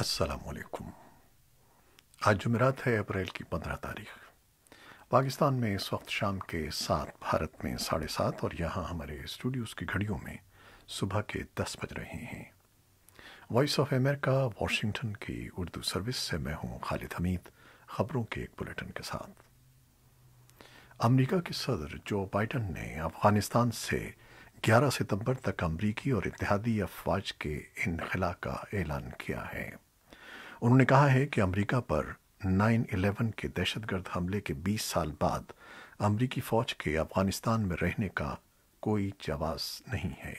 असलकुम आज जुमेरात है अप्रैल की पंद्रह तारीख पाकिस्तान में इस वक्त शाम के सात भारत में साढ़े सात और यहाँ हमारे स्टूडियोज़ की घड़ियों में सुबह के दस बज रहे हैं वॉइस ऑफ अमेरिका वॉशिंगटन की उर्दू सर्विस से मैं हूँ खालिद हमीद खबरों के एक बुलेटिन के साथ अमेरिका के सदर जो बाइडन ने अफगानिस्तान से 11 सितंबर तक अमरीकी और इतिहादी अफवाज के इनखला का ऐलान किया है उन्होंने कहा है कि अमेरिका पर 9/11 के दहशतगर्द हमले के 20 साल बाद अमेरिकी फौज के अफगानिस्तान में रहने का कोई जवाब नहीं है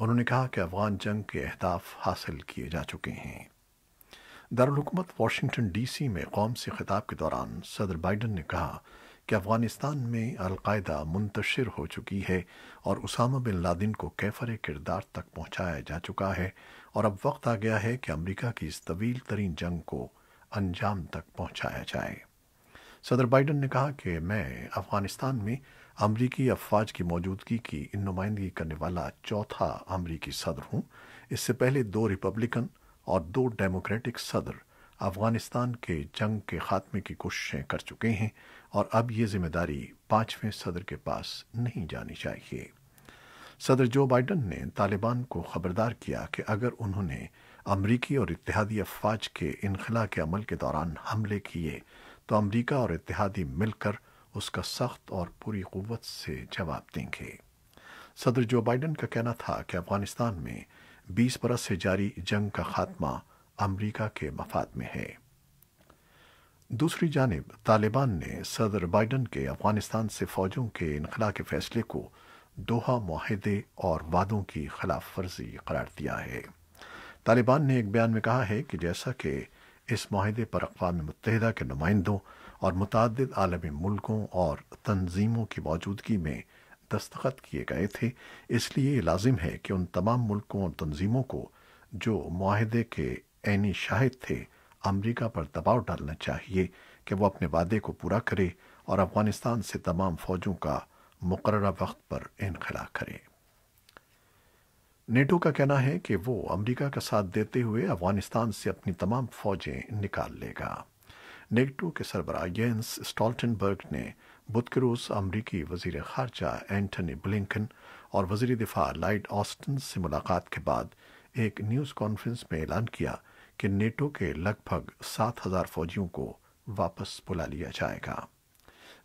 उन्होंने कहा कि अफगान जंग के अहदाफ हासिल किए जा चुके हैं दारकूमत वाशिंगटन डीसी में कौम से खिताब के दौरान सदर बाइडन ने कहा कि अफ़गानिस्तान में अलकायदा मुंतशिर हो चुकी है और उसामा बिन लादिन को कैफर किरदार तक पहुंचाया जा चुका है और अब वक्त आ गया है कि अमेरिका की इस तवील तरीन जंग को अंजाम तक पहुंचाया जाए सदर बाइडन ने कहा कि मैं अफ़गानिस्तान में अमरीकी अफवाज की मौजूदगी की नुमाइंदगी करने वाला चौथा अमरीकी सदर हूं इससे पहले दो रिपब्लिकन और दो डेमोक्रेटिक सदर अफगानिस्तान के जंग के खात्मे की कोशिशें कर चुके हैं और अब ये जिम्मेदारी पांचवें सदर के पास नहीं जानी चाहिए सदर जो बाइडन ने तालिबान को खबरदार किया कि अगर उन्होंने अमरीकी और इतिहादी अफवाज के इनखला के अमल के दौरान हमले किए तो अमरीका और इतिहादी मिलकर उसका सख्त और पूरी क़वत से जवाब देंगे सदर जो बाइडन का कहना था कि अफगानिस्तान में 20 बरस से जारी जंग का खात्मा अमेरिका के मफाद में है दूसरी जानब तालिबान ने सदर बाइडन के अफगानिस्तान से फौजों के इनखला के फैसले को दोहा माहदे और वादों की खिलाफ वर्जी करार दिया है तालिबान ने एक बयान में कहा है कि जैसा कि इस माहदे पर अकवा मुतहदा के नुमाइंदों और मुतद आलमी मुल्कों और तंजीमों की मौजूदगी में दस्तखत किए गए थे इसलिए लाजिम है कि उन तमाम मुल्कों और तंजीमों को जो माहदे के ऐनी शाहिद थे अमेरिका पर दबाव डालना चाहिए कि वो अपने वादे को पूरा करे और अफगानिस्तान से तमाम फौजों का मुकर वक्त पर इनखला करे नेटो का कहना है कि वो अमेरिका का साथ देते हुए अफगानिस्तान से अपनी तमाम फौजें निकाल लेगा नेटो के सरबरा येंस स्टॉल्टनबर्ग ने बुध के रोज अमरीकी वजीर खारजा एंटनी ब्लिंकन और वजीर दिफा लाइट ऑस्टन से मुलाकात के बाद एक न्यूज़ कॉन्फ्रेंस में ऐलान किया कि नेटो के लगभग 7000 फौजियों को वापस बुला लिया जाएगा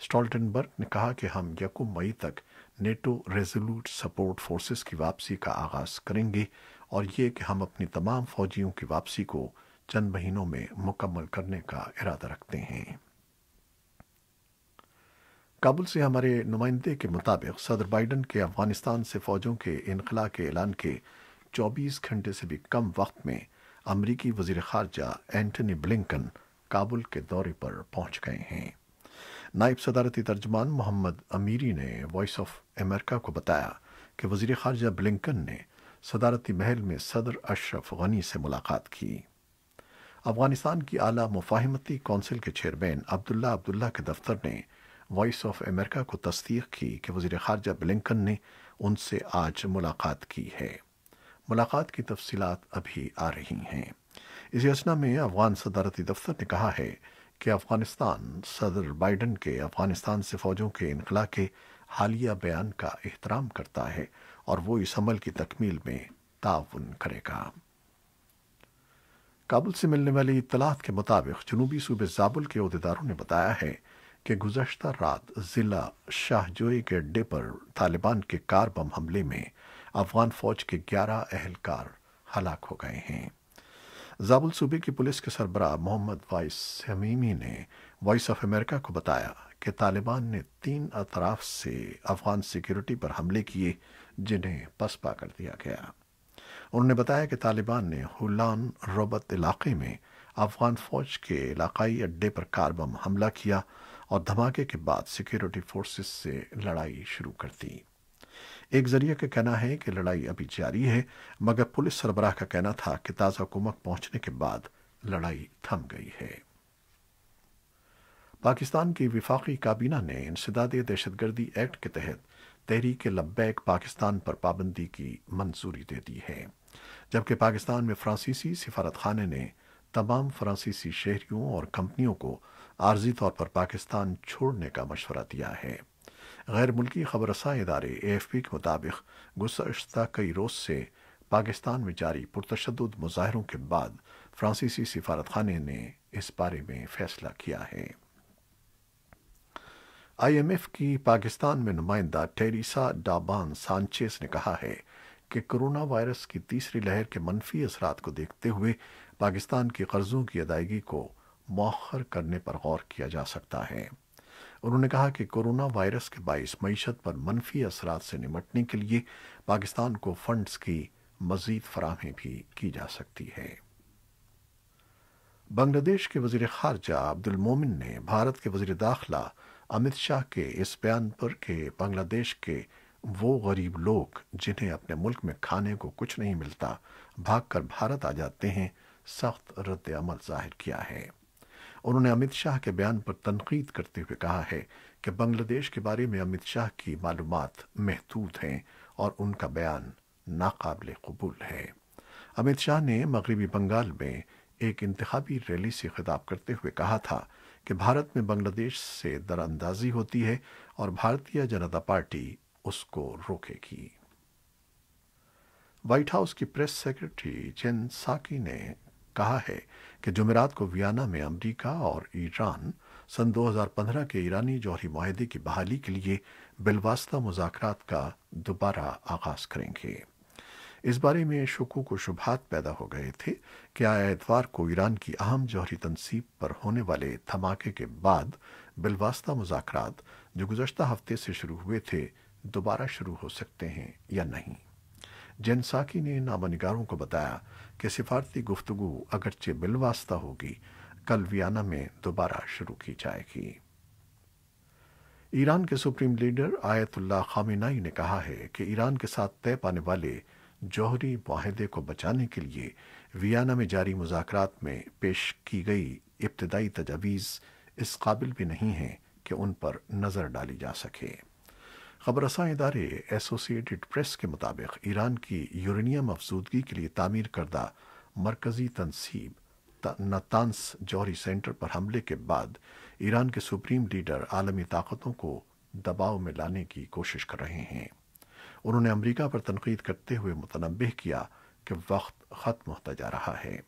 स्टॉल्टनबर्ग ने कहा कि हम यकुम मई तक नेटो रेजोल्यूट सपोर्ट फोर्सेस की वापसी का आगाज करेंगे और ये कि हम अपनी तमाम फौजियों की वापसी को चंद महीनों में मुकम्मल करने का इरादा रखते हैं काबुल से हमारे नुमाइंदे के मुताबिक सदर बाइडन के अफगानिस्तान से फौजों के इनखला के ऐलान के 24 घंटे से भी कम वक्त में अमरीकी वजीर खारजा एंटनी ब्लिंकन काबुल के दौरे पर पहुंच गए हैं नायब सदारती तर्जमान मोहम्मद अमीरी ने वॉइस ऑफ अमेरिका को बताया कि वजीर खारजा ब्लिंकन ने सदारती महल में सदर अशरफ गनी से मुलाकात की अफगानिस्तान की आला मुफाहमती कौंसिल के चेयरमैन अब्दुल्ला अब्दुल्ला के दफ्तर ने वॉइस ऑफ अमेरिका को तस्दीक की कि वजीर खारजा ब्लिंकन ने उनसे आज मुलाकात की है मुलाकात की तफसीलात अभी आ रही हैं इस योजना में अफगान सदारती दफ्तर ने कहा है कि अफगानिस्तान सदर बाइडन के अफगानिस्तान से फौजों के इनखला के हालिया बयान का एहतराम करता है और वो इस अमल की तकमील में ताउन करेगा काबुल से मिलने वाली इतलात के मुताबिक जनूबी सूबे जाबुल के अहदेदारों ने बताया है कि गुजशत रात ज़िला शाहजोई के अड्डे पर तालिबान के कार बम हमले में अफगान फौज के 11 अहलकार हलाक हो गए हैं जाबुल सूबे की पुलिस के सरबरा मोहम्मद वाइस समीमी ने वॉइस ऑफ अमेरिका को बताया कि तालिबान ने तीन अतराफ से अफगान सिक्योरिटी पर हमले किए जिन्हें पसपा कर दिया गया उन्होंने बताया कि तालिबान ने हुलान रोबत इलाके में अफगान फौज के इलाकाई अड्डे पर कारबम हमला किया और धमाके के बाद सिक्योरिटी फोर्सेस से लड़ाई शुरू कर दी एक जरिए का कहना है कि लड़ाई अभी जारी है मगर पुलिस सरबराह का कहना था कि ताज़ा हुकूमत पहुंचने के बाद लड़ाई थम गई है पाकिस्तान की विफाकी काबीना ने इंसदाद दहशतगर्दी एक्ट के तहत तहरीक लब्बैक पाकिस्तान पर पाबंदी की मंजूरी दे दी है जबकि पाकिस्तान में फ्रांसीसी सिफारतखाने ने तमाम फ्रांसीसी शहरियों और कंपनियों को आर्जी तौर पर पाकिस्तान छोड़ने का मशवरा दिया है गैर मुल्की खबर खबरसा इदारे पी के मुताबिक गुजशत कई रोज़ से पाकिस्तान में जारी पुरतशद मुजाहरों के बाद फ्रांसीसी सिफारतखाने ने इस बारे में फैसला किया है आई एम एफ की पाकिस्तान में नुमाइंदा टेरिसा डाबान सानचेस ने कहा है कि कोरोना वायरस की तीसरी लहर के मनफी असरात को देखते हुए पाकिस्तान की कर्जों की अदायगी को मौखर करने पर गौर किया जा सकता है उन्होंने कहा कि कोरोना वायरस के बाईस मीशत पर मनफी असरात से निपटने के लिए पाकिस्तान को फंड्स की मजीद फराहमी भी की जा सकती है बांग्लादेश के वजीर खारजा अब्दुल मोमिन ने भारत के वजीर दाखिला अमित शाह के इस बयान पर कि बांग्लादेश के वो गरीब लोग जिन्हें अपने मुल्क में खाने को कुछ नहीं मिलता भागकर भारत आ जाते हैं सख्त रद्द अमल जाहिर किया है उन्होंने अमित शाह के बयान पर तनकीद करते हुए कहा है कि बांग्लादेश के बारे में अमित शाह की मालूम महदूद हैं और उनका बयान नाकाबिल कबूल है अमित शाह ने मगरबी बंगाल में एक इंतबी रैली से खिताब करते हुए कहा था कि भारत में बांग्लादेश से दरअंदाजी होती है और भारतीय जनता पार्टी उसको रोकेगी व्हाइट हाउस की प्रेस सेक्रेटरी जेन साकी ने कहा है कि जुमेरात को वियना में अमरीका और ईरान सन 2015 के ईरानी जौहरी माहदे की बहाली के लिए बिलवास्ता मुजाकरात का दोबारा आगाज करेंगे इस बारे में शकूक को शुभात पैदा हो गए थे कि आए एतवार को ईरान की अहम जौहरी तनसीब पर होने वाले धमाके के बाद बिलवास्ता मुजाकरात जो गुजशत हफ्ते से शुरू हुए थे दोबारा शुरू हो सकते हैं या नहीं जनसाकी ने इन को बताया कि सिफारती गुफ्तगु अगरचे बिलवास्ता होगी कल वियाना में दोबारा शुरू की जाएगी ईरान के सुप्रीम लीडर आयतुल्ला खामिनाई ने कहा है कि ईरान के साथ तय पाने वाले जौहरी माहदे को बचाने के लिए वियाना में जारी मुजाकर में पेश की गई इब्तदाई तजावीज़ इस काबिल भी नहीं है कि उन पर नज़र डाली जा सके खबरसा इदारे एसोसिएटेड प्रेस के मुताबिक ईरान की यूरेनियम अफजूदगी के लिए तामीर करदा मरकजी तनसीब नतानस जौहरी सेंटर पर हमले के बाद ईरान के सुप्रीम लीडर आलमी ताकतों को दबाव में लाने की कोशिश कर रहे हैं उन्होंने अमरीका पर तनकीद करते हुए मुतनबह किया कि वक्त ख़त्म होता जा रहा है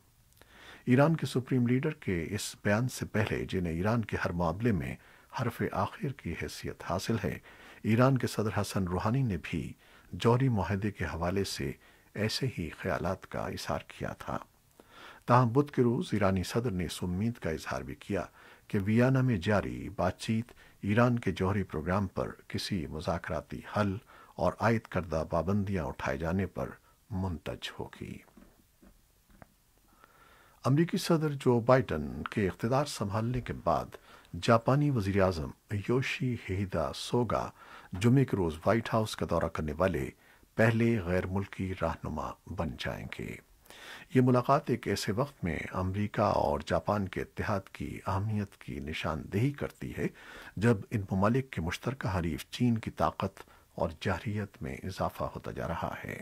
ईरान के सुप्रीम लीडर के इस बयान से पहले जिन्हें ईरान के हर मामले में हरफ आखिर की हैसियत हासिल है ईरान के सदर हसन रूहानी ने भी जौहरी माहदे के हवाले से ऐसे ही ख्याल का इजहार किया था तहां बुध के रोज़ ईरानी सदर ने इस उम्मीद का इजहार भी किया कि वियना में जारी बातचीत ईरान के जौहरी प्रोग्राम पर किसी मुजाकती हल और आयद करदा पाबंदियां उठाए जाने पर मुंतज होगी अमरीकी सदर जो बाइडन के इकतदार संभालने के बाद जापानी वजीर अजम योशी हिदा सोगा जुमे के रोज व्हाइट हाउस का दौरा करने वाले पहले गैर मुल्की रहनुमा बन जाएंगे ये मुलाकात एक ऐसे वक्त में अमेरिका और जापान के इतिहाद की अहमियत की निशानदेही करती है जब इन ममालिक के मुश्तर हरीफ चीन की ताकत और जारियत में इजाफा होता जा रहा है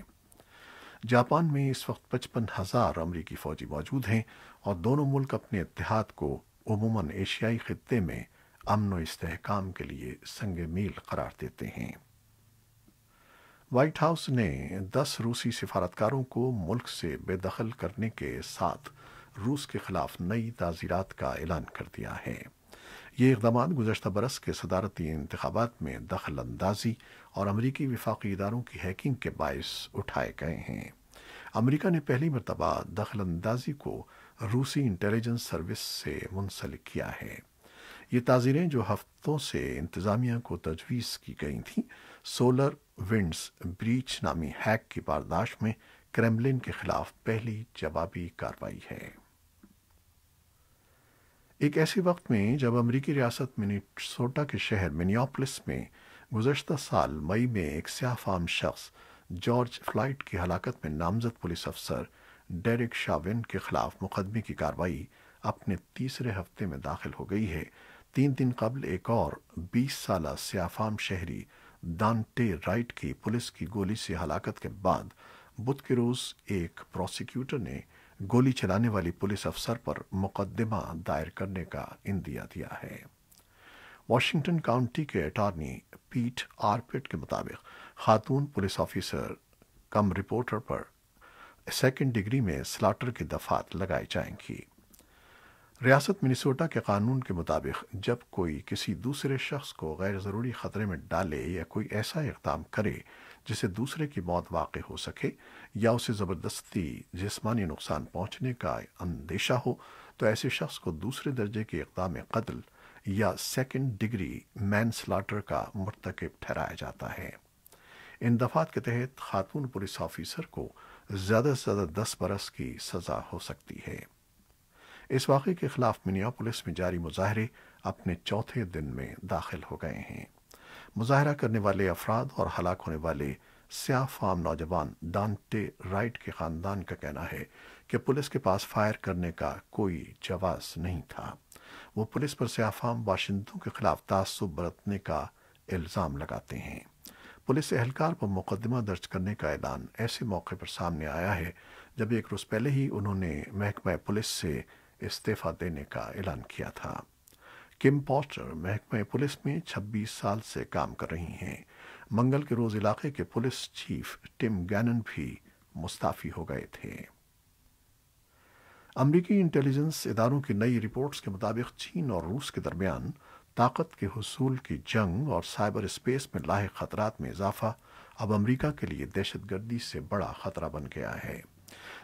जापान में इस वक्त पचपन हजार अमरीकी फौजी मौजूद हैं और दोनों मुल्क अपने इतिहाद को उमूमन एशियाई खत्े में अमन इसकाम के लिए संग मील करार देते हैं व्हाइट हाउस ने 10 रूसी सिफारतकारों को मुल्क से बेदखल करने के साथ रूस के खिलाफ नई ताजीरात का ऐलान कर दिया है ये इकदाम गुजशत बरस के सदारती इंतबात में दखल अंदाजी और अमरीकी विफाकी इदारों की हैकिंग के बायस उठाए गए हैं अमरीका ने पहली मरतबा दखल अंदाजी को रूसी इंटेलिजेंस सर्विस से मुंसलिक किया है ये ताज़ीरें जो हफ्तों से इंतज़ामिया को तजवीज़ की गई थीं सोलर विंड्स ब्रीच नामी हैक की पारदाश्त में क्रेमलिन के खिलाफ पहली जवाबी कार्रवाई है एक ऐसे वक्त में जब अमरीकी रियासत मिनीसोटा के शहर मिनियापोलिस में गुजशत साल मई में एक स्याह फाम शख्स जॉर्ज फ्लाइट की हलाकत में नामजद पुलिस अफसर डेरिक शाविन के खिलाफ मुकदमे की कार्रवाई अपने तीसरे हफ्ते में दाखिल हो गई है तीन दिन कबल एक और 20 साल सियाफाम शहरी दानटे राइट की पुलिस की गोली से हलाकत के बाद बुध के रोज एक प्रोसिक्यूटर ने गोली चलाने वाली पुलिस अफसर पर मुकदमा दायर करने का इंदिया दिया है वॉशिंगटन काउंटी के अटॉर्नी पीट आरपेट के मुताबिक खातून पुलिस ऑफिसर कम रिपोर्टर पर सेकेंड डिग्री में स्लाटर की दफात लगाई जाएंगी रियासत मिनिसोटा के कानून के मुताबिक जब कोई किसी दूसरे शख्स को गैर ज़रूरी ख़तरे में डाले या कोई ऐसा इकदाम करे जिसे दूसरे की मौत वाक़ हो सके या उसे ज़बरदस्ती जिस्मानी नुकसान पहुंचने का अंदेशा हो तो ऐसे शख्स को दूसरे दर्जे के इकदाम कत्ल या सेकेंड डिग्री मैन स्लाटर का मरतकब ठहराया जाता है इन दफात के तहत खातून पुलिस ऑफिसर को ज़्यादा से ज़्यादा दस बरस की सज़ा हो सकती है इस वाक़े के खिलाफ मिनियापुलिस में जारी मुजाहरे अपने चौथे दिन में दाखिल हो गए हैं मुजाहरा करने वाले अफराद और हलाक होने वाले स्याह फाम नौजवान दानते राइट के खानदान का कहना है कि पुलिस के पास फायर करने का कोई जवाब नहीं था वो पुलिस पर स्याफाम बाशिंदों के खिलाफ तासुब बरतने का इल्ज़ाम लगाते हैं पुलिस एहलकार पर मुकदमा दर्ज करने का ऐलान ऐसे मौके पर सामने आया है जब एक रोज़ पहले ही उन्होंने महकमा पुलिस से इस्तीफा देने का ऐलान किया था किम पॉस्टर महकमे पुलिस में 26 साल से काम कर रही हैं मंगल के रोज इलाके के पुलिस चीफ टिम गैनन भी मुस्ताफी हो गए थे अमरीकी इंटेलिजेंस इदारों की नई रिपोर्ट्स के मुताबिक चीन और रूस के दरमियान ताकत के हसूल की जंग और साइबर स्पेस में लाए खतरात में इजाफा अब अमरीका के लिए दहशतगर्दी से बड़ा खतरा बन गया है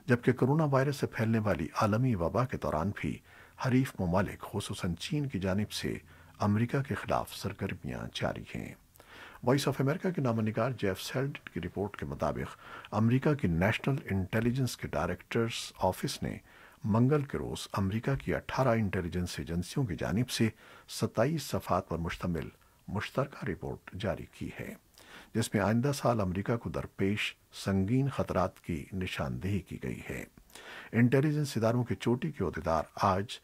जबकि कोरोना वायरस से फैलने वाली आलमी वबा के दौरान भी हरीफ ममालिक खूस चीन की जानब से अमरीका के खिलाफ सरगर्मियां जारी हैं वॉइस ऑफ अमेरिका के नामा निगार जेफ सेल्ड की रिपोर्ट के मुताबिक अमरीका की नेशनल इंटेलिजेंस के डायरेक्टर्स ऑफिस ने मंगल के रोज अमरीका की 18 इंटेलिजेंस एजेंसियों की जानब से 27 सफात पर मुश्तमिल मुश्तरका रिपोर्ट जारी की है जिसमें आइंदा साल अमेरिका को दरपेश संगीन खतरात की निशानदेही की गई है इंटेलिजेंस इदारों के चोटी के अहदेदार आज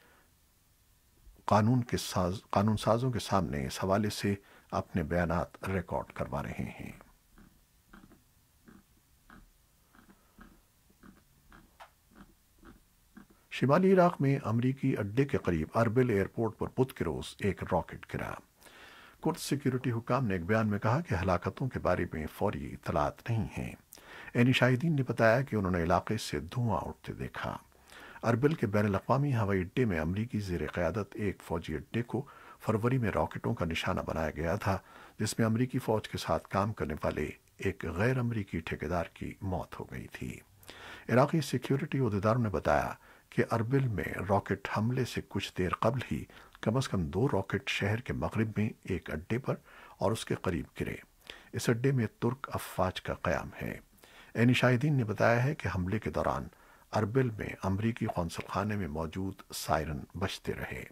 कानून के साज कानून साजों के सामने इस हवाले से अपने बयान रिकॉर्ड करवा रहे हैं शिमाली इराक में अमरीकी अड्डे के करीब अरबिल एयरपोर्ट पर बुध के रोज एक रॉकेट गिरा कुर्द सिक्योरिटी हुकाम ने एक बयान में कहा कि हलाकतों के बारे में फौरी इतलात नहीं है एनी शाहिदीन ने बताया कि उन्होंने इलाके से धुआं उठते देखा अरबिल के बैन अवी हवाई अड्डे में अमरीकी जेर क़्यादत एक फौजी अड्डे को फरवरी में रॉकेटों का निशाना बनाया गया था जिसमें अमरीकी फ़ौज के साथ काम करने वाले एक गैर अमरीकी ठेकेदार की मौत हो गई थी इराकी सिक्योरिटी अहदेदारों ने बताया कि अरबिल में रॉकेट हमले से कुछ देर कबल ही कम अज़ कम दो रॉकेट शहर के मगरब में एक अड्डे पर और उसके करीब गिरे इस अड्डे में तुर्क अफवाज का क़्याम है एनी शाहिदीन ने बताया है कि हमले के दौरान अरबिल में अमरीकी खाना में मौजूद सायरन बजते रहे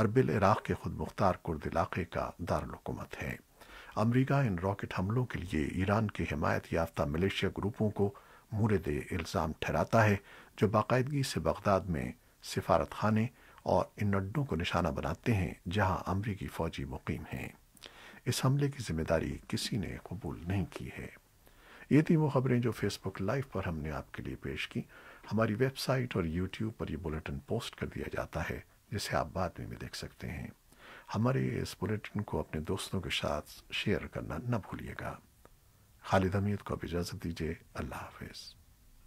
अरबिल इराक़ के खुद मुख्तार कुर्द इलाके का दारकूमत है अमरीका इन रॉकेट हमलों के लिए ईरान के हिमायत याफ्ता मलेशिया ग्रुपों को मुरद इल्ज़ाम ठहराता है जो बाकायदगी से बगदाद में सिफारत खाने और इन अड्डों को निशाना बनाते हैं जहां अमरीकी फौजी मुकीम हैं इस हमले की जिम्मेदारी किसी ने कबूल नहीं की है ये थी वो खबरें जो फेसबुक लाइव पर हमने आपके लिए पेश की हमारी वेबसाइट और यूट्यूब पर यह बुलेटिन पोस्ट कर दिया जाता है जिसे आप बाद में भी देख सकते हैं हमारे इस बुलेटिन को अपने दोस्तों के साथ शेयर करना न भूलिएगा खालिद हमीद को अब इजाज़त दीजिए अल्लाह हाफिज़